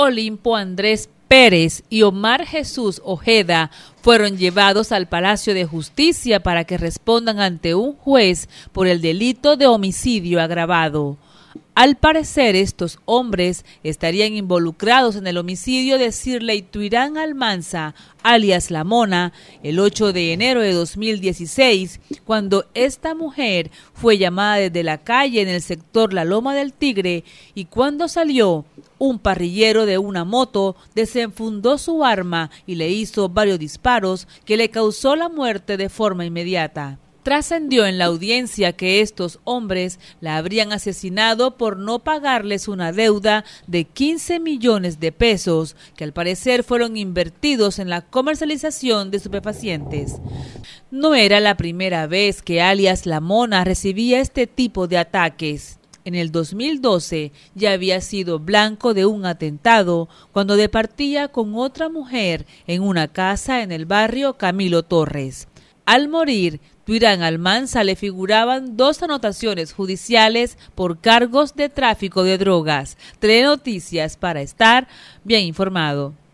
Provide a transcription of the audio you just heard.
Olimpo Andrés Pérez y Omar Jesús Ojeda fueron llevados al Palacio de Justicia para que respondan ante un juez por el delito de homicidio agravado. Al parecer, estos hombres estarían involucrados en el homicidio de Sirley Tuirán Almanza, alias La Mona, el 8 de enero de 2016, cuando esta mujer fue llamada desde la calle en el sector La Loma del Tigre y cuando salió, un parrillero de una moto desenfundó su arma y le hizo varios disparos que le causó la muerte de forma inmediata. Trascendió en la audiencia que estos hombres la habrían asesinado por no pagarles una deuda de 15 millones de pesos, que al parecer fueron invertidos en la comercialización de estupefacientes. No era la primera vez que alias La Mona recibía este tipo de ataques en el 2012 ya había sido blanco de un atentado cuando departía con otra mujer en una casa en el barrio Camilo Torres. Al morir, Tuirán Almanza le figuraban dos anotaciones judiciales por cargos de tráfico de drogas. Tres noticias para estar bien informado.